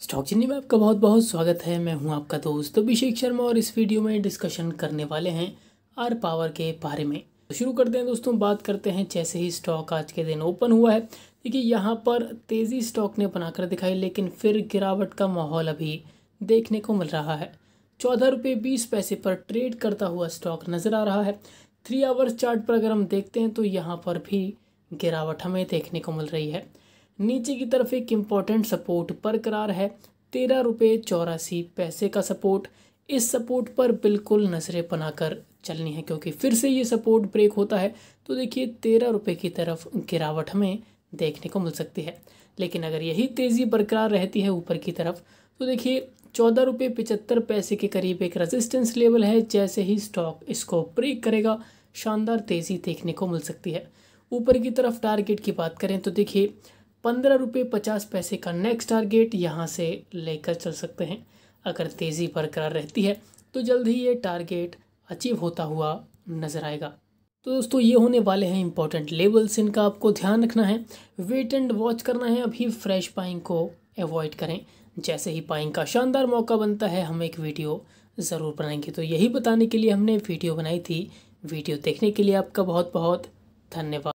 stock चिन्नी में आपका बहुत बहुत स्वागत है मैं हूं आपका दोस्त अभिषेक शर्मा और इस वीडियो में डिस्कशन करने वाले हैं आर पावर के बारे में तो शुरू करते हैं दोस्तों बात करते हैं जैसे ही स्टॉक आज के दिन ओपन हुआ है देखिए यहाँ पर तेज़ी स्टॉक ने बनाकर दिखाई लेकिन फिर गिरावट का माहौल अभी देखने को मिल रहा है चौदह रुपये बीस पैसे पर ट्रेड करता हुआ स्टॉक नज़र आ रहा है थ्री आवर्स चार्ट पर अगर हम देखते हैं तो यहाँ पर भी गिरावट हमें देखने को मिल रही है नीचे की तरफ एक इम्पॉर्टेंट सपोर्ट बरकरार है तेरह रुपये चौरासी पैसे का सपोर्ट इस सपोर्ट पर बिल्कुल नजरें बनाकर चलनी है क्योंकि फिर से ये सपोर्ट ब्रेक होता है तो देखिए तेरह रुपये की तरफ गिरावट हमें देखने को मिल सकती है लेकिन अगर यही तेज़ी बरकरार रहती है ऊपर की तरफ तो देखिए चौदह रुपये पिचहत्तर पैसे के करीब एक रेजिस्टेंस लेवल है जैसे ही स्टॉक इसको ब्रेक करेगा शानदार तेज़ी देखने को मिल सकती है ऊपर की तरफ टारगेट की बात करें तो देखिए पंद्रह रुपये पचास पैसे का नेक्स्ट टारगेट यहाँ से लेकर चल सकते हैं अगर तेज़ी बरकरार रहती है तो जल्द ही ये टारगेट अचीव होता हुआ नज़र आएगा तो दोस्तों ये होने वाले हैं इंपॉर्टेंट लेवल्स इनका आपको ध्यान रखना है वेट एंड वॉच करना है अभी फ्रेश पाइंग को अवॉइड करें जैसे ही पाइंग का शानदार मौका बनता है हम एक वीडियो ज़रूर बनाएंगे तो यही बताने के लिए हमने वीडियो बनाई थी वीडियो देखने के लिए आपका बहुत बहुत धन्यवाद